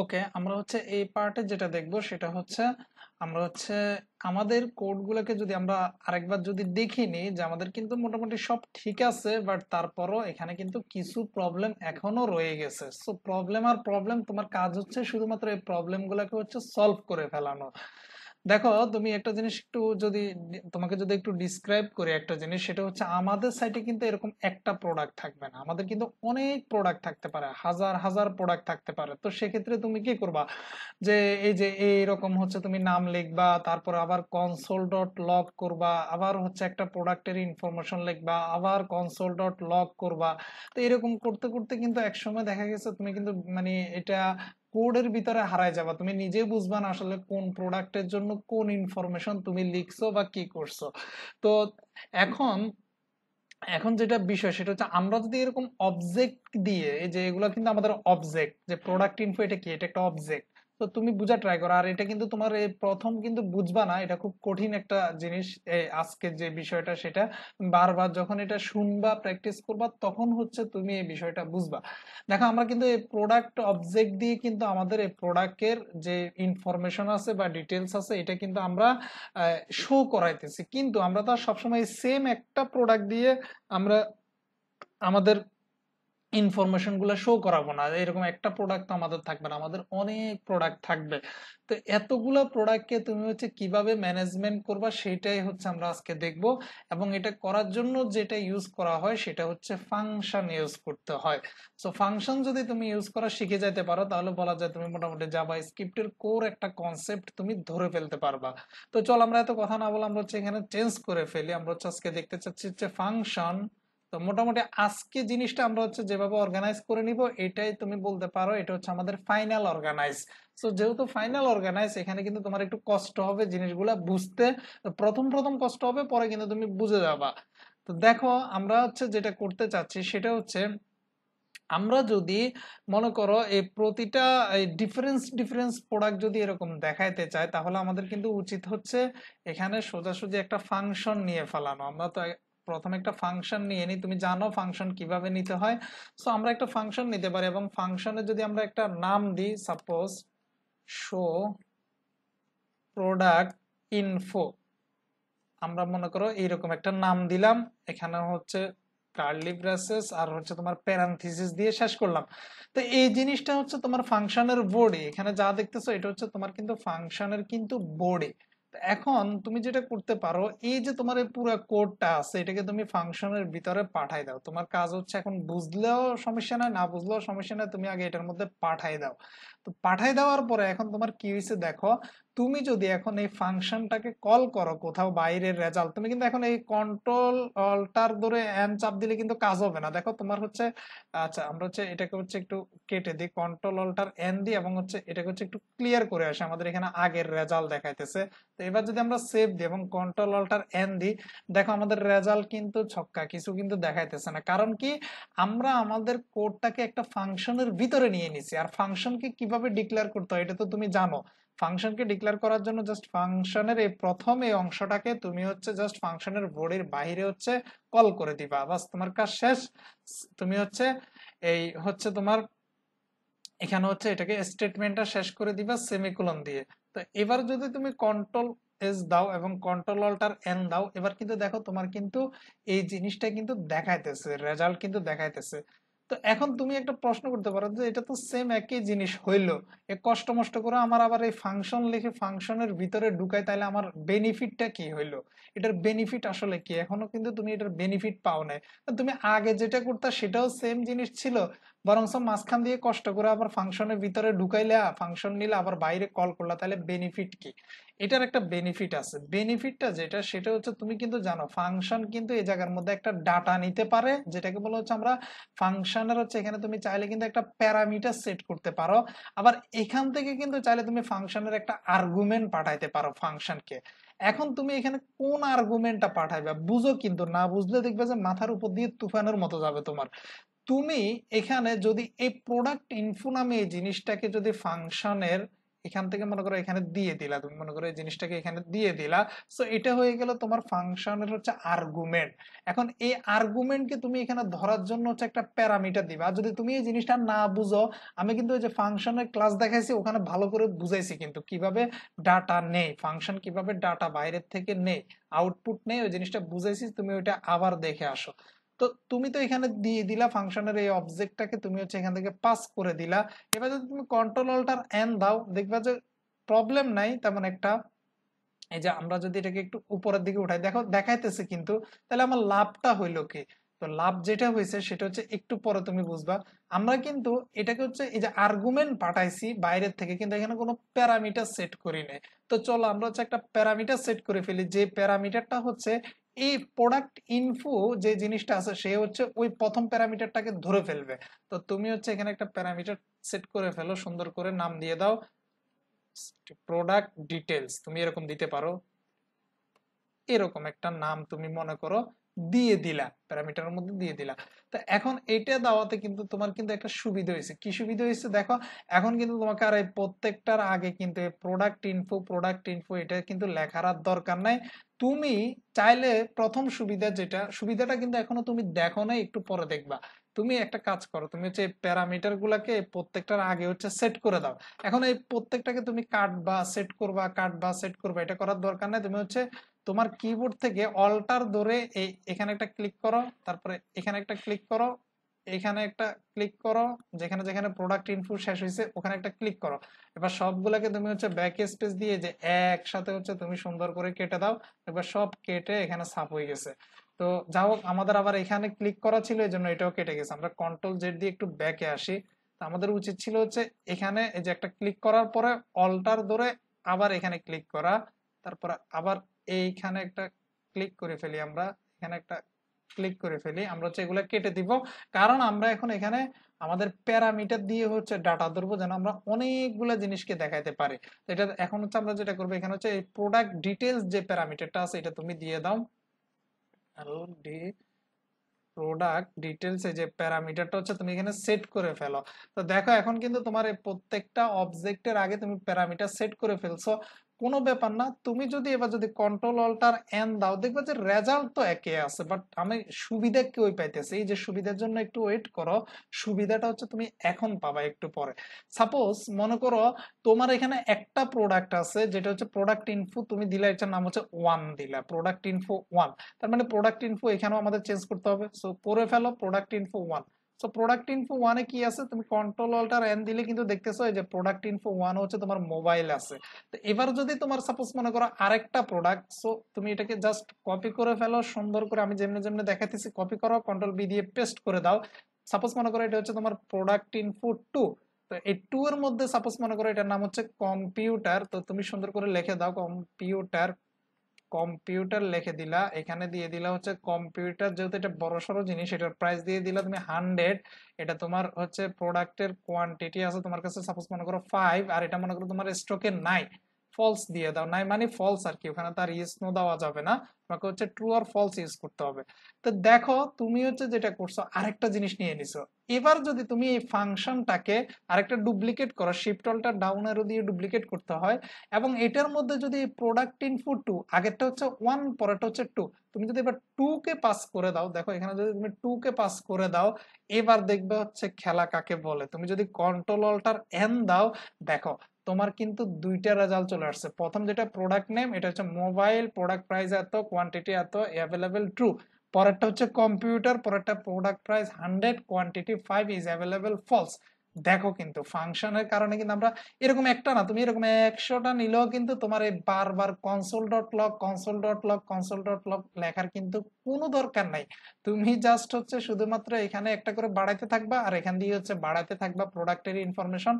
ওকে আমরা হচ্ছে এই পার্টে যেটা দেখব সেটা হচ্ছে আমরা হচ্ছে আমাদের কোডগুলোকে যদি আমরা আরেকবার যদি দেখি নি যে আমাদের কিন্তু মোটামুটি সব ঠিক আছে বাট তারপরও এখানে কিন্তু কিছু প্রবলেম এখনো রয়ে গেছে সো প্রবলেম আর প্রবলেম তোমার কাজ হচ্ছে শুধুমাত্র এই প্রবলেমগুলোকে হচ্ছে সলভ করে ফেলানো দেখো তুমি একটা জিনিস একটু যদি তোমাকে যদি একটু ডিসক্রাইব করি একটা জিনিস সেটা হচ্ছে আমাদের সাইটে কিন্তু এরকম একটা প্রোডাক্ট থাকবে না আমাদের কিন্তু অনেক প্রোডাক্ট থাকতে পারে হাজার হাজার প্রোডাক্ট থাকতে পারে তো সেক্ষেত্রে তুমি কি করবা যে এই যে এইরকম হচ্ছে তুমি নাম লিখবা তারপর আবার কনসোল ডট লগ করবা আবার হচ্ছে একটা প্রোডাক্টের ইনফরমেশন লিখবা আবার কনসোল ডট লগ করবা তো এরকম করতে করতে কিন্তু একসময় দেখা গেছে তুমি কিন্তু মানে এটা কোডের ভিতরে হারায় যাবা তুমি নিজে বুঝবা না আসলে কোন প্রোডাক্টের জন্য কোন ইনফরমেশন তুমি লিখছো বা কি করছো তো এখন এখন যেটা বিষয় সেটা হচ্ছে আমরা যদি এরকম অবজেক্ট দিয়ে যে এগুলো কিন্তু আমাদের অবজেক্ট যে প্রোডাক্ট ইনফো এটা কি এটা একটা অবজেক্ট তো তুমি বুঝা ট্রাই করো আর এটা কিন্তু তোমার প্রথম কিন্তু বুঝবা না এটা খুব কঠিন একটা জিনিস আজকের যে বিষয়টা সেটা বারবার যখন এটা শুনবা প্র্যাকটিস করবা তখন হচ্ছে তুমি এই বিষয়টা বুঝবা দেখো আমরা কিন্তু এই প্রোডাক্ট অবজেক্ট দিয়ে কিন্তু আমাদের এই প্রোডাক্টের যে ইনফরমেশন আছে বা ডিটেলস আছে এটা কিন্তু আমরা শো করাইতেছি কিন্তু আমরা তো সবসময় সেম একটা প্রোডাক্ট দিয়ে আমরা আমাদের ইনফরমেশন গুলো শো করাবো না এরকম একটা প্রোডাক্ট আমাদের থাকবে না আমাদের অনেক প্রোডাক্ট থাকবে তো এতগুলো প্রোডাক্টকে তুমি হচ্ছে কিভাবে ম্যানেজমেন্ট করবা সেটাই হচ্ছে আমরা আজকে দেখব এবং এটা করার জন্য যেটা ইউজ করা হয় সেটা হচ্ছে ফাংশন ইউজ করতে হয় সো ফাংশন যদি তুমি ইউজ করা শিখে যেতে পারো তাহলে বলা যায় তুমি মোটামুটি জাভা স্ক্রিপ্টের কোর একটা কনসেপ্ট তুমি ধরে ফেলতে পারবা তো চল আমরা এত কথা না বলে আমরা হচ্ছে এখানে চেঞ্জ করে ফেলি আমরা হচ্ছে আজকে দেখতে চাচ্ছি হচ্ছে ফাংশন তো মোটামুটি আজকে জিনিসটা আমরা হচ্ছে যেভাবে অর্গানাইজ করে নিব এটাই তুমি বলতে পারো এটা হচ্ছে আমাদের ফাইনাল অর্গানাইজ তো যেহেতু ফাইনাল অর্গানাইজ এখানে কিন্তু তোমার একটু কষ্ট হবে জিনিসগুলো বুঝতে প্রথম প্রথম কষ্ট হবে পরে কিন্তু তুমি বুঝে যাবা তো দেখো আমরা হচ্ছে যেটা করতে চাচ্ছি সেটা হচ্ছে আমরা যদি মনে করো এই প্রতিটা এই ডিফারেন্স ডিফারেন্স প্রোডাক্ট যদি এরকম দেখাইতে চাই তাহলে আমাদের কিন্তু উচিত হচ্ছে এখানে সোজাসুজি একটা ফাংশন নিয়ে ফেলানো আমরা তো প্রথমে একটা ফাংশন নিয়ে নিই তুমি জানো ফাংশন কিভাবে নিতে হয় সো আমরা একটা ফাংশন নিতে পারি এবং ফাংশনে যদি আমরা একটা নাম দিই সাপোজ শো প্রোডাক্ট ইনফো আমরা মনে করো এইরকম একটা নাম দিলাম এখানে হচ্ছে কার্লি ব্রাসেস আর হচ্ছে তোমার প্যারান্থিসিস দিয়ে শেষ করলাম তো এই জিনিসটা হচ্ছে তোমার ফাংশনের বোর্ডে এখানে যা দেখতেছো এটা হচ্ছে তোমার কিন্তু ফাংশনের কিন্তু বোর্ডে এখন তুমি যেটা করতে পারো এই যে তোমার এই পুরো কোডটা আছে এটাকে তুমি ফাংশনের ভিতরে পাঠাই দাও তোমার কাজ হচ্ছে এখন বুঝলেও সমস্যা নাই না বুঝলেও সমস্যা নাই তুমি আগে এটার মধ্যে পাঠাই দাও তো পাঠাই দেওয়ার পরে এখন তোমার কি হয়েছে দেখো তুমি যদি এখন এই ফাংশনটাকে কল করো কোথাও বাইরের রেজাল্ট তুমি কিন্তু এখন এই কন্ট্রোল অল্টার ধরে এন চাপ দিলে কিন্তু কাজ হবে না দেখো তোমার হচ্ছে আচ্ছা আমরা হচ্ছে এটাকে হচ্ছে একটু কেটে দিই কন্ট্রোল অল্টার এন দিই এবং হচ্ছে এটাকে হচ্ছে একটু ক্লিয়ার করে আসে আমাদের এখানে আগের রেজাল্ট দেখাইতেছে তো এবার যদি আমরা সেভ দিই এবং কন্ট্রোল অল্টার এন দিই দেখো আমাদের রেজাল্ট কিন্তু ছক্কা কিছু কিন্তু দেখাইতেছে না কারণ কি আমরা আমাদের কোডটাকে একটা ফাংশনের ভিতরে নিয়ে নিছি আর ফাংশনকে কিভাবে ডিক্লেয়ার করতে হয় এটা তো তুমি জানো ফাংশনকে ডিক্লেয়ার করার জন্য জাস্ট ফাংশনের এই প্রথম এই অংশটাকে তুমি হচ্ছে জাস্ট ফাংশনের বডির বাইরে হচ্ছে কল করে দিবা বাস তোমার কাজ শেষ তুমি হচ্ছে এই হচ্ছে তোমার এখানে হচ্ছে এটাকে স্টেটমেন্টটা শেষ করে দিবা সেমিকুলন দিয়ে তো এবার যদি তুমি কন্ট্রোল এস দাও এবং কন্ট্রোল অল্টার এন দাও এবার কিন্তু দেখো তোমার কিন্তু এই জিনিসটা কিন্তু দেখাইতেছে রেজাল্ট কিন্তু দেখাইতেছে তো এখন তুমি একটা প্রশ্ন করতে পারো যে এটা তো সেম একই জিনিস হইলো এ কষ্ট মষ্ট করে আমার আবার এই ফাংশন লিখে ফাংশনের ভিতরে ঢুকাই তাহলে আমার বেনিফিটটা কি হইলো এটার বেনিফিট আসলে কি এখনো কিন্তু তুমি এটার বেনিফিট পাও নাই তুমি আগে যেটা করতে সেটাও সেম জিনিস ছিল বরং মাঝখান দিয়ে কষ্ট করে আবার ফাংশনের ভিতরে ঢুকাইলে ফাংশন নিলে আবার বাইরে কল করলা তাহলে বেনিফিট কি এটার একটা বেনিফিট আছে বেনিফিটটা যেটা সেটা হচ্ছে তুমি কিন্তু জানো ফাংশন কিন্তু এই জায়গার মধ্যে একটা ডাটা নিতে পারে যেটাকে বলা হচ্ছে আমরা ফাংশনের হচ্ছে এখানে তুমি চাইলে কিন্তু একটা প্যারামিটার সেট করতে পারো আবার এখান থেকে কিন্তু চাইলে তুমি ফাংশনের একটা আর্গুমেন্ট পাঠাইতে পারো ফাংশনকে এখন তুমি এখানে কোন আর্গুমেন্টটা পাঠাইবে বুঝো কিন্তু না বুঝলে দেখবে যে মাথার উপর দিয়ে তুফানের মতো যাবে তোমার তুমি এখানে যদি এই প্রোডাক্ট ইনফো নামে এই জিনিসটাকে যদি ফাংশনের এখান থেকে মনে করো এখানে দিয়ে দিলা তুমি মনে করো এই জিনিসটাকে এখানে দিয়ে দিলা সো এটা হয়ে গেল তোমার ফাংশনের হচ্ছে আর্গুমেন্ট এখন এই আর্গুমেন্টকে তুমি এখানে ধরার জন্য হচ্ছে একটা প্যারামিটার দিবা যদি তুমি এই জিনিসটা না বুঝো আমি কিন্তু ওই যে ফাংশনের ক্লাস দেখাইছি ওখানে ভালো করে বুঝাইছি কিন্তু কিভাবে ডাটা নেই ফাংশন কিভাবে ডাটা বাইরের থেকে নেই আউটপুট নেই ওই জিনিসটা বুঝাইছি তুমি ওইটা আবার দেখে আসো তো তুমি তো এখানে দিয়ে দিলা ফাংশনের এই অবজেক্টটাকে তুমি হচ্ছে এখান থেকে পাস করে দিলা এবার যদি তুমি কন্ট্রোল অল্টার এন দাও দেখবা যে প্রবলেম নাই তেমন মানে একটা এই যে আমরা যদি এটাকে একটু উপরের দিকে উঠাই দেখো দেখাইতেছে কিন্তু তাহলে আমার লাভটা হইলো কি তো লাভ যেটা হয়েছে সেটা হচ্ছে একটু পরে তুমি বুঝবা আমরা কিন্তু এটাকে হচ্ছে এই যে আর্গুমেন্ট পাঠাইছি বাইরের থেকে কিন্তু এখানে কোনো প্যারামিটার সেট করি নেই তো চলো আমরা হচ্ছে একটা প্যারামিটার সেট করে ফেলি যে প্যারামিটারটা হচ্ছে এই প্রোডাক্ট ইনফো যে জিনিসটা আছে সে হচ্ছে ওই প্রথম প্যারামিটারটাকে ধরে ফেলবে তো তুমি হচ্ছে এখানে একটা প্যারামিটার সেট করে ফেলো সুন্দর করে নাম দিয়ে দাও প্রোডাক্ট ডিটেলস তুমি এরকম দিতে পারো এরকম একটা নাম তুমি মনে করো দিয়ে দিলা প্যারামিটারের মধ্যে দিয়ে দিলা তো এখন এটা দেওয়াতে কিন্তু তোমার কিন্তু একটা সুবিধা হয়েছে কি সুবিধা হয়েছে দেখো এখন কিন্তু তোমাকে আর এই প্রত্যেকটার আগে কিন্তু প্রোডাক্ট ইনফো প্রোডাক্ট ইনফো এটা কিন্তু লেখার আর দরকার নাই তুমি চাইলে প্রথম সুবিধা যেটা সুবিধাটা কিন্তু এখনো তুমি দেখো না একটু পরে দেখবা তুমি একটা কাজ করো তুমি হচ্ছে প্যারামিটার গুলাকে প্রত্যেকটার আগে হচ্ছে সেট করে দাও এখন এই প্রত্যেকটাকে তুমি কাট বা সেট করবা কাট বা সেট করবা এটা করার দরকার নাই তুমি হচ্ছে তোমার কিবোর্ড থেকে অল্টার ধরে এই এখানে একটা ক্লিক করো তারপরে এখানে একটা ক্লিক করো এখানে একটা ক্লিক করো যেখানে যেখানে প্রোডাক্ট ইনফো শেষ হয়েছে ওখানে একটা ক্লিক করো এবার সবগুলোকে তুমি হচ্ছে ব্যাক স্পেস দিয়ে যে একসাথে হচ্ছে তুমি সুন্দর করে কেটে দাও এবার সব কেটে এখানে সাপ হয়ে গেছে তো যা হোক আমাদের আবার এখানে ক্লিক করা ছিল এই জন্য এটাও কেটে গেছে আমরা কন্ট্রোল জেড দিয়ে একটু ব্যাকে আসি তো আমাদের উচিত ছিল হচ্ছে এখানে এই যে একটা ক্লিক করার পরে অল্টার ধরে আবার এখানে ক্লিক করা তারপরে আবার এইখানে একটা ক্লিক করে ফেলি আমরা এখানে একটা ক্লিক করে ফেলি আমরা হচ্ছে এগুলো কেটে দিব কারণ আমরা এখন এখানে আমাদের প্যারামিটার দিয়ে হচ্ছে ডাটা ধরবো যেন আমরা অনেকগুলো জিনিসকে দেখাইতে পারি এটা এখন হচ্ছে আমরা যেটা করবো এখানে হচ্ছে এই প্রোডাক্ট ডিটেলস যে প্যারামিটারটা আছে এটা তুমি দিয়ে দাও ডি প্রোডাক্ট ডিটেলস এ যে প্যারামিটারটা হচ্ছে তুমি এখানে সেট করে ফেলো তো দেখো এখন কিন্তু তোমার এই প্রত্যেকটা অবজেক্টের আগে তুমি প্যারামিটার সেট করে ফেলছো কোনো ব্যাপার না তুমি যদি এবার যদি কন্ট্রোল অল্টার এন দাও দেখবে যে রেজাল্ট তো একে আছে বাট আমি সুবিধা কেউই পাইতেছি এই যে সুবিধার জন্য একটু ওয়েট করো সুবিধাটা হচ্ছে তুমি এখন পাবা একটু পরে সাপোজ মনে করো তোমার এখানে একটা প্রোডাক্ট আছে যেটা হচ্ছে প্রোডাক্ট ইনফো তুমি দিলে একটা নাম হচ্ছে ওয়ান দিলা প্রোডাক্ট ইনফো ওয়ান তার মানে প্রোডাক্ট ইনফো এখানেও আমাদের চেঞ্জ করতে হবে সো করে ফেলো product info one so product info ওয়ানে কি আছে তুমি কন্ট্রোল অল্টার এন দিলে কিন্তু দেখতেছো যে প্রোডাক্ট ইনফো ওয়ান হচ্ছে তোমার মোবাইল আছে তো এবার যদি তোমার সাপোজ মনে করো আরেকটা প্রোডাক্ট সো তুমি এটাকে জাস্ট কপি করে ফেলো সুন্দর করে আমি যেমনি যেমনি দেখাতেছি কপি করো কন্ট্রোল বি দিয়ে পেস্ট করে দাও সাপোজ মনে করো এটা হচ্ছে তোমার প্রোডাক্ট ইনফো টু তো এই টু এর মধ্যে সাপোজ মনে করো এটার নাম হচ্ছে কম্পিউটার তো তুমি সুন্দর করে লিখে দাও কম্পিউটার কম্পিউটার লিখে দিলা এখানে দিয়ে দিলা হচ্ছে কম্পিউটার যেহেতু এটা বড় সরো জিনিস এটার প্রাইস দিয়ে দিলা তুমি হান্ড্রেড এটা তোমার হচ্ছে প্রোডাক্টের কোয়ান্টিটি আছে তোমার কাছে সাপোজ মনে করো ফাইভ আর এটা মনে করো তোমার স্টকে নাই ফলস দিয়ে দাও নাই মানে ফলস আর কি ওখানে তার ইস নো দেওয়া যাবে না তোমাকে হচ্ছে ট্রু আর ফলস ইউজ করতে হবে তো দেখো তুমি হচ্ছে যেটা করছো আরেকটা জিনিস নিয়ে নিছো এবার যদি তুমি এই ফাংশনটাকে আরেকটা ডুপ্লিকেট করো শিফটলটা ডাউন এরো দিয়ে ডুপ্লিকেট করতে হয় এবং এটার মধ্যে যদি প্রোডাক্ট ইনপুট টু আগেরটা হচ্ছে ওয়ান পরেরটা হচ্ছে টু তুমি যদি এবার টু কে পাস করে দাও দেখো এখানে যদি তুমি টু কে পাস করে দাও এবার দেখবে হচ্ছে খেলা কাকে বলে তুমি যদি কন্ট্রোল অল্টার এন দাও দেখো তোমার কিন্তু দুইটা রেজাল্ট চলে আসছে প্রথম যেটা প্রোডাক্ট নেম এটা হচ্ছে মোবাইল প্রোডাক্ট প্রাইস এত কোয়ান্টিটি এত অ্যাভেলেবেল ট্রু পরেরটা হচ্ছে কম্পিউটার পরেরটা product price hundred quantity five is available false দেখো কিন্তু ফাংশনের কারণে কিন্তু আমরা এরকম একটা না তুমি এরকম একশোটা নিলেও কিন্তু তোমার এই বারবার console dot log console dot log console dot log লেখার কিন্তু কোনো দরকার নাই তুমি জাস্ট হচ্ছে শুধুমাত্র এখানে একটা করে বাড়াইতে থাকবা আর এখান দিয়ে হচ্ছে বাড়াইতে থাকবা প্রোডাক্টের information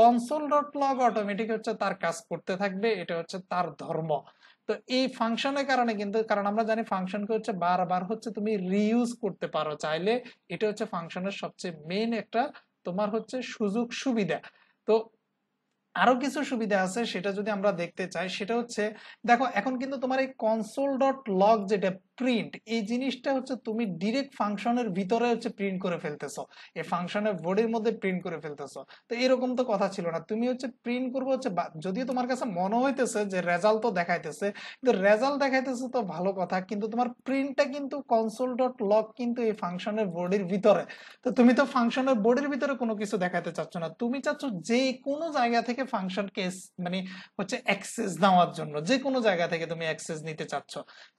console dot log automatic হচ্ছে তার কাজ করতে থাকবে এটা হচ্ছে তার ধর্ম তো এই ফাংশনের কারণে কিন্তু কারণ আমরা জানি ফাংশনকে হচ্ছে বারবার হচ্ছে তুমি রিউজ করতে পারো চাইলে এটা হচ্ছে ফাংশনের সবচেয়ে মেইন একটা তোমার হচ্ছে সুযোগ সুবিধা তো আরো কিছু সুবিধা আছে সেটা যদি আমরা দেখতে চাই সেটা হচ্ছে দেখো এখন কিন্তু তোমার এই কনসোল ডট লগ যেটা প্রিন্ট এই জিনিসটা হচ্ছে তুমি ডিরেক্ট ফাংশনের ভিতরে হচ্ছে প্রিন্ট করে ফেলতেছো এই ফাংশনের বোর্ডের মধ্যে প্রিন্ট করে ফেলতেছো তো এরকম তো কথা ছিল না তুমি হচ্ছে প্রিন্ট করবো হচ্ছে যদিও তোমার কাছে মনে হইতেছে যে রেজাল্ট তো দেখাইতেছে কিন্তু রেজাল্ট দেখাইতেছে তো ভালো কথা কিন্তু তোমার প্রিন্টটা কিন্তু কনসোল ডট লক কিন্তু এই ফাংশনের বোর্ডের ভিতরে তো তুমি তো ফাংশনের বোর্ডের ভিতরে কোনো কিছু দেখাতে চাচ্ছ না তুমি চাচ্ছ যে কোনো জায়গা থেকে ফাংশনকে মানে হচ্ছে অ্যাক্সেস নেওয়ার জন্য যে কোনো জায়গা থেকে তুমি অ্যাক্সেস নিতে চাচ্ছ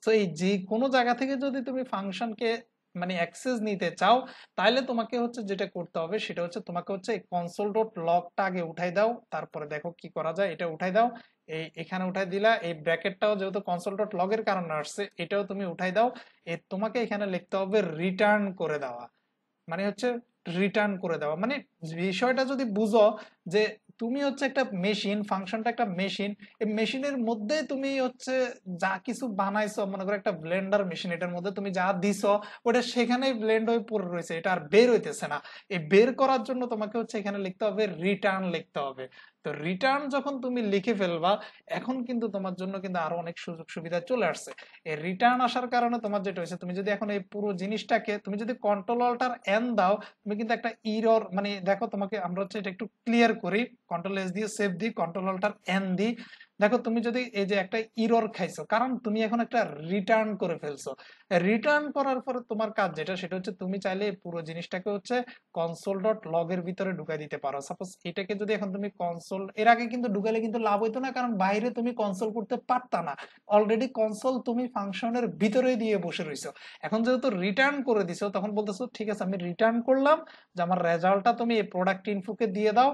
তো এই যে কোনো জায়গা থেকে যদি তুমি ফাংশনকে মানে অ্যাক্সেস নিতে চাও তাহলে তোমাকে হচ্ছে যেটা করতে হবে সেটা হচ্ছে তোমাকে হচ্ছে এই কনসোল ডট লকটা আগে উঠাই দাও তারপরে দেখো কি করা যায় এটা উঠাই দাও এই এখানে উঠাই দিলা এই ব্র্যাকেটটাও যেহেতু কনসোল ডট লগের কারণে আসছে এটাও তুমি উঠাই দাও এ তোমাকে এখানে লিখতে হবে রিটার্ন করে দেওয়া মানে হচ্ছে রিটার্ন করে দেওয়া মানে বিষয়টা যদি বুঝো যে তুমি হচ্ছে একটা মেশিন ফাংশনটা একটা মেশিন এই মেশিনের মধ্যে তুমি হচ্ছে যা কিছু বানাইছো মনে করো একটা ব্লেন্ডার মেশিন এটার মধ্যে তুমি যা দিছো ওটা সেখানে ব্লেন্ড হয়ে পড়ে রয়েছে এটা আর বের হইতেছে না এই বের করার জন্য তোমাকে হচ্ছে এখানে লিখতে হবে রিটার্ন লিখতে হবে তো রিটার্ন যখন তুমি লিখে ফেলবা এখন কিন্তু তোমার জন্য কিন্তু আরো অনেক সুযোগ সুবিধা চলে আসছে এই রিটার্ন আসার কারণে তোমার যেটা হয়েছে তুমি যদি এখন এই পুরো জিনিসটাকে তুমি যদি কন্ট্রোল অল্টার এন দাও তুমি কিন্তু একটা ইরর মানে দেখো তোমাকে আমরা হচ্ছে এটা একটু ক্লিয়ার করি কন্ট্রোল এস দিয়ে সেভ দিই কন্ট্রোল অল্টার এন দিই দেখো তুমি যদি এই যে একটা ইরর খাইছো কারণ তুমি এখন একটা রিটার্ন করে ফেলছো রিটার্ন করার পরে তোমার কাজ যেটা সেটা হচ্ছে তুমি চাইলে পুরো জিনিসটাকে হচ্ছে কনসোল ডট এর ভিতরে ঢুকাই দিতে পারো সাপোজ এটাকে যদি এখন তুমি কনসোল এর আগে কিন্তু ঢুকালে কিন্তু লাভ হইতো না কারণ বাইরে তুমি কনসোল করতে পারতা না অলরেডি কনসোল তুমি ফাংশনের ভিতরে দিয়ে বসে রইছো এখন যেহেতু রিটার্ন করে দিছো তখন বলতেছো ঠিক আছে আমি রিটার্ন করলাম যে আমার রেজাল্টটা তুমি এই প্রোডাক্ট ইনফোকে দিয়ে দাও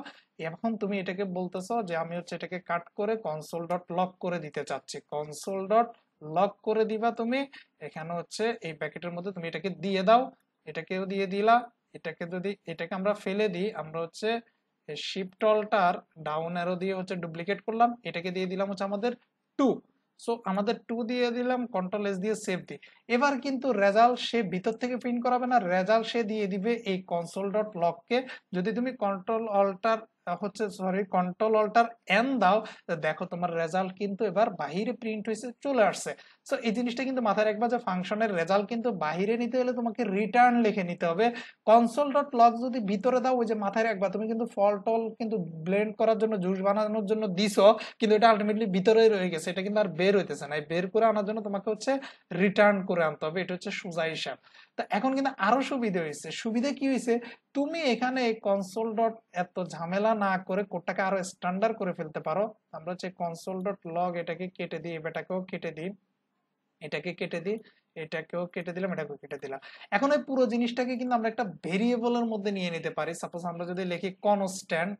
এখন তুমি এটাকে বলতেছো যে আমি হচ্ছে এটাকে কাট করে কনসোল ডট লক করে দিতে চাচ্ছি কনসোল ডট লক করে দিবা তুমি এখানে হচ্ছে এই প্যাকেটের মধ্যে তুমি এটাকে দিয়ে দাও এটাকেও দিয়ে দিলা এটাকে যদি এটাকে আমরা ফেলে দিই আমরা হচ্ছে শিফট ডাউন অ্যারো দিয়ে হচ্ছে ডুপ্লিকেট করলাম এটাকে দিয়ে দিলাম হচ্ছে আমাদের টু সো আমাদের টু দিয়ে দিলাম কন্ট্রোল এস দিয়ে সেভ দিই এবার কিন্তু রেজাল্ট সে ভিতর থেকে প্রিন্ট করাবে না রেজাল্ট সে দিয়ে দিবে এই কনসোল ডট লককে যদি তুমি কন্ট্রোল অল্টার হচ্ছে সরি কন্ট্রোল অল্টার এন দাও দেখো তোমার রেজাল্ট কিন্তু এবার বাহিরে প্রিন্ট হয়েছে চলে আসছে সো এই জিনিসটা কিন্তু মাথায় রাখবা যে ফাংশনের রেজাল্ট কিন্তু বাহিরে নিতে হলে তোমাকে রিটার্ন লিখে নিতে হবে কনসোল ডট লগ যদি ভিতরে দাও ওই যে মাথায় রাখবা তুমি কিন্তু ফল কিন্তু ব্লেন্ড করার জন্য জুস বানানোর জন্য দিছো কিন্তু এটা আলটিমেটলি ভিতরেই রয়ে গেছে এটা কিন্তু আর বের হইতেছে না এই বের করে আনার জন্য তোমাকে হচ্ছে রিটার্ন করে আনতে হবে এটা হচ্ছে সোজা হিসাব তা এখন কিন্তু আরো সুবিধা হয়েছে সুবিধা কি হয়েছে তুমি এখানে কনসোল ডট এত ঝামেলা না করে কোডটাকে আরো স্ট্যান্ডার্ড করে ফেলতে পারো আমরা হচ্ছে কনসোল ডট লগ এটাকে কেটে দিই এটাকেও কেটে দিই এটাকে কেটে দিই এটাকেও কেটে দিলাম এটাকেও কেটে দিলাম এখন ওই পুরো জিনিসটাকে কিন্তু আমরা একটা ভেরিয়েবলের মধ্যে নিয়ে নিতে পারি সাপোজ আমরা যদি লিখি কনস্ট্যান্ট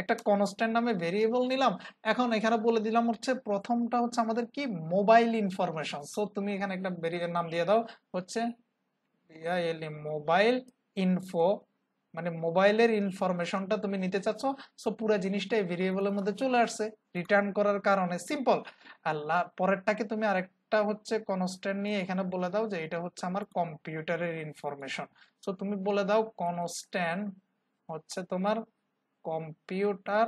একটা কনস্ট্যান্ট নামে ভেরিয়েবল নিলাম এখন এখানে বলে দিলাম হচ্ছে প্রথমটা হচ্ছে আমাদের কি মোবাইল ইনফরমেশন সো তুমি এখানে একটা ভেরিয়েবল নাম দিয়ে দাও হচ্ছে মোবাইল ইনফো e, মানে মোবাইলের ইনফরমেশনটা তুমি নিতে চাচ্ছ সো পুরো জিনিসটাই ভেরিয়েবলের মধ্যে চলে আসছে রিটার্ন করার কারণে সিম্পল আর পরেরটাকে তুমি আরেকটা একটা হচ্ছে কনস্ট্যান্ট নিয়ে এখানে বলে দাও যে এটা হচ্ছে আমার কম্পিউটারের ইনফরমেশন সো তুমি বলে দাও কনস্ট্যান্ট হচ্ছে তোমার কম্পিউটার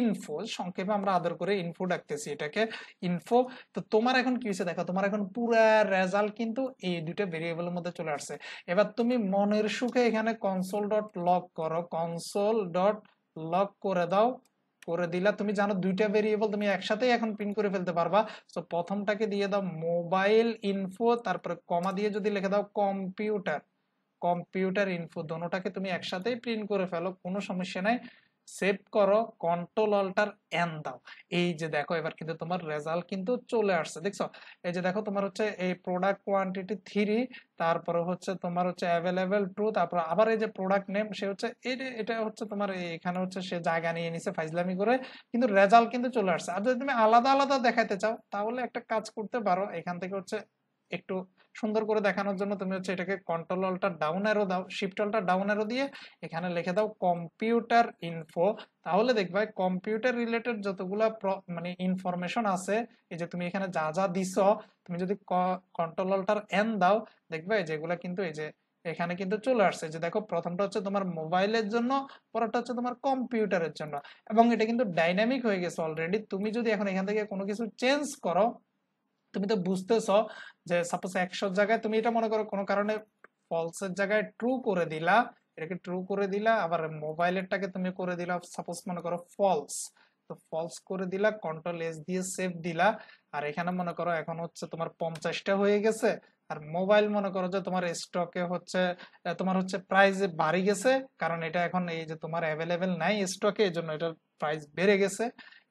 ইনফো সংক্ষেপে আমরা আদর করে ইনফো ডাকতেছি এটাকে ইনফো তো তোমার এখন কি হয়েছে দেখো তোমার এখন পুরো রেজাল্ট কিন্তু এই দুটো ভেরিয়েবলের মধ্যে চলে আসছে এবার তুমি মনের সুখে এখানে কনসোল ডট লক করো কনসোল ডট লক করে দাও করে দিলা তুমি জানো দুইটা ভেরিয়েবল তুমি একসাথে এখন প্রিন্ট করে ফেলতে পারবা তো প্রথমটাকে দিয়ে দাও মোবাইল ইনফো তারপরে কমা দিয়ে যদি লিখে দাও কম্পিউটার কম্পিউটার ইনফো দোনোটাকে তুমি একসাথেই প্রিন্ট করে ফেলো কোনো সমস্যা নাই সেভ করো কন্ট্রোল অল্টার এন দাও এই যে দেখো এবার কিন্তু তোমার রেজাল্ট কিন্তু চলে আসছে দেখছো এই যে দেখো তোমার হচ্ছে এই প্রোডাক্ট কোয়ান্টিটি থ্রি তারপরে হচ্ছে তোমার হচ্ছে অ্যাভেলেবেল টু তারপর আবার এই যে প্রোডাক্ট নেম সে হচ্ছে এই এটা হচ্ছে তোমার এখানে হচ্ছে সে জায়গা নিয়ে নিছে ফাইজলামি করে কিন্তু রেজাল্ট কিন্তু চলে আসছে আর যদি তুমি আলাদা আলাদা দেখাতে চাও তাহলে একটা কাজ করতে পারো এখান থেকে হচ্ছে একটু সুন্দর করে দেখানোর জন্য তুমি হচ্ছে এটাকে কন্ট্রোল অল্টার ডাউন অ্যারো দাও শিফট অল্টার ডাউন অ্যারো দিয়ে এখানে লিখে দাও কম্পিউটার ইনফো তাহলে দেখবে কম্পিউটার রিলেটেড যতগুলো মানে ইনফরমেশন আছে এই যে তুমি এখানে যা যা দিছ তুমি যদি কন্ট্রোল অল্টার এন দাও দেখবা যেগুলো কিন্তু এই যে এখানে কিন্তু চলে আসছে যে দেখো প্রথমটা হচ্ছে তোমার মোবাইলের জন্য পরেরটা হচ্ছে তোমার কম্পিউটারের জন্য এবং এটা কিন্তু ডাইনামিক হয়ে গেছে অলরেডি তুমি যদি এখন এখান থেকে কোনো কিছু চেঞ্জ করো তুমি তো বুঝতেছ যে সাপোজ একশো জায়গায় তুমি এটা মনে করো কোনো কারণে ফলসের জায়গায় ট্রু করে দিলা এটাকে ট্রু করে দিলা আবার মোবাইলেরটাকে তুমি করে দিলা সাপোজ মনে করো ফলস তো ফলস করে দিলা কন্ট্রোল এস দিয়ে সেভ দিলা আর এখানে মনে করো এখন হচ্ছে তোমার পঞ্চাশটা হয়ে গেছে আর মোবাইল মনে করো যে তোমার স্টকে হচ্ছে তোমার হচ্ছে প্রাইস বাড়ি গেছে কারণ এটা এখন এই যে তোমার অ্যাভেলেবেল নাই স্টকে এই জন্য এটার প্রাইস বেড়ে গেছে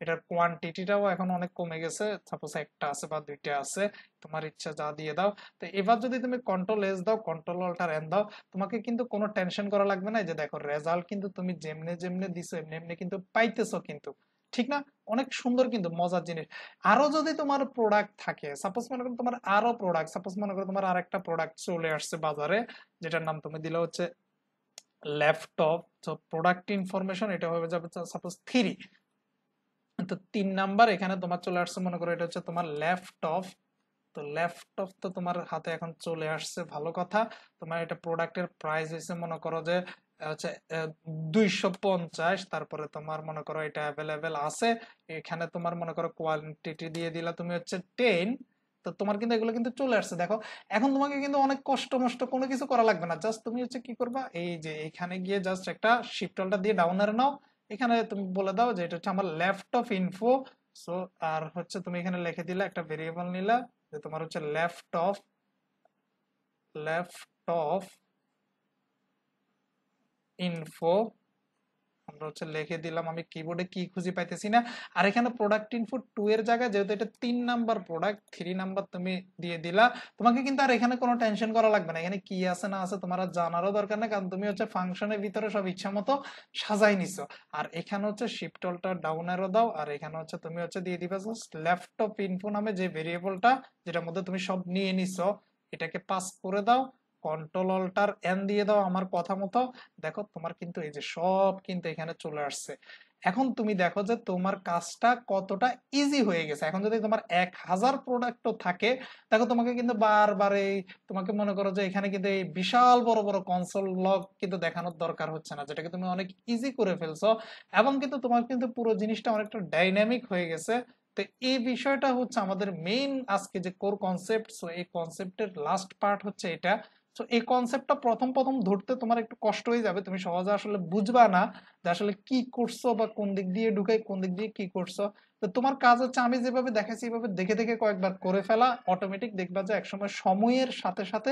এটার কোয়ান্টিটিটাও এখন অনেক কমে গেছে সাপোজ একটা আছে বা দুইটা আছে তোমার ইচ্ছা যা দিয়ে দাও তো এবার যদি তুমি কন্ট্রোল এস দাও কন্ট্রোল অল্টার এন দাও তোমাকে কিন্তু কোনো টেনশন করা লাগবে না যে দেখো রেজাল্ট কিন্তু তুমি যেমনে যেমনে দিছো এমনি এমনি কিন্তু পাইতেছো কিন্তু ঠিক না অনেক সুন্দর কিন্তু মজার জিনিস আরো যদি তোমার প্রোডাক্ট থাকে সাপোজ মনে করো তোমার আরো প্রোডাক্ট সাপোজ মনে করো তোমার আর একটা প্রোডাক্ট চলে আসছে বাজারে যেটার নাম তুমি দিলে হচ্ছে ল্যাপটপ তো প্রোডাক্ট ইনফরমেশন এটা হয়ে যাবে সাপোজ থ্রি তো তিন নাম্বার এখানে তোমার চলে আসছে মনে করো এটা হচ্ছে তোমার ল্যাপটপ তো ল্যাপটপ তো তোমার হাতে এখন চলে আসছে ভালো কথা তোমার এটা প্রোডাক্টের প্রাইস হয়েছে মনে করো যে হচ্ছে দুইশো পঞ্চাশ তারপরে তোমার মনে করো এটা অ্যাভেলেবেল আছে এখানে তোমার মনে করো কোয়ালিটি দিয়ে দিলা তুমি হচ্ছে টেন তো তোমার কিন্তু এগুলো কিন্তু চলে আসছে দেখো এখন তোমাকে কিন্তু অনেক কষ্ট মষ্ট কোনো কিছু করা লাগবে না জাস্ট তুমি হচ্ছে কি করবা এই যে এখানে গিয়ে জাস্ট একটা শিফটলটা দিয়ে ডাউনারে নাও এখানে তুমি বলে দাও যে এটা হচ্ছে আমার লেফট অফ ইনফো সো আর হচ্ছে তুমি এখানে লিখে দিলে একটা ভেরিয়েবল নিলে যে তোমার হচ্ছে left of left of info আমরা হচ্ছে লিখে দিলাম আমি কিবোর্ডে কি খুঁজে পাইতেছি না আর এখানে প্রোডাক্ট এর জায়গায় যেহেতু এটা নাম্বার প্রোডাক্ট নাম্বার তুমি দিয়ে দিলা তোমাকে কিন্তু আর এখানে কোনো টেনশন করা লাগবে না এখানে কি আছে না আছে তোমার জানারও দরকার না কারণ তুমি হচ্ছে ফাংশনের ভিতরে সব ইচ্ছা মতো সাজাই নিছো আর এখানে হচ্ছে শিফটলটা ডাউন এরো দাও আর এখানে হচ্ছে তুমি হচ্ছে দিয়ে দিবে ল্যাপটপ ইনফো নামে যে ভেরিয়েবলটা যেটার মধ্যে তুমি সব নিয়ে নিছো এটাকে পাস করে দাও কন্ট্রোল অল্টার এন দিয়ে দাও আমার কথা মতো দেখো তোমার কিন্তু এই যে সব কিন্তু এখানে চলে আসছে এখন তুমি দেখো যে তোমার কাজটা কতটা ইজি হয়ে গেছে এখন যদি তোমার এক হাজার প্রোডাক্টও থাকে দেখো তোমাকে কিন্তু বারবার এই তোমাকে মনে করো যে এখানে কিন্তু এই বিশাল বড় বড় কনসোল লগ কিন্তু দেখানোর দরকার হচ্ছে না যেটাকে তুমি অনেক ইজি করে ফেলছো এবং কিন্তু তোমার কিন্তু পুরো জিনিসটা অনেকটা ডাইনামিক হয়ে গেছে তো এই বিষয়টা হচ্ছে আমাদের মেইন আজকে যে কোর কনসেপ্ট সো এই কনসেপ্টের লাস্ট পার্ট হচ্ছে এটা তো এই কনসেপ্টটা প্রথম প্রথম ধরতে তোমার একটু কষ্ট হয়ে যাবে তুমি সহজে আসলে বুঝবা না যে আসলে কি করছো বা কোন দিক দিয়ে ঢুকে কোন দিক দিয়ে কি করছো তো তোমার কাজ হচ্ছে আমি যেভাবে দেখেছি এইভাবে দেখে দেখে কয়েকবার করে ফেলা অটোমেটিক দেখবা যে একসময় সময়ের সাথে সাথে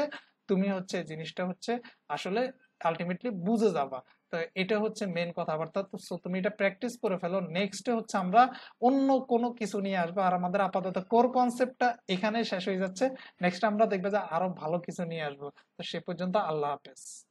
তুমি হচ্ছে জিনিসটা হচ্ছে আসলে আলটিমেটলি বুঝে যাবা তো এটা হচ্ছে মেন কথাবার্তা তো তুমি এটা প্র্যাকটিস করে ফেলো নেক্সটে হচ্ছে আমরা অন্য কোনো কিছু নিয়ে আসবো আর আমাদের আপাতত কোর কনসেপ্টটা এখানে শেষ হয়ে যাচ্ছে নেক্সট আমরা দেখবে যে আরো ভালো কিছু নিয়ে আসবো তো সে পর্যন্ত আল্লাহ হাফেজ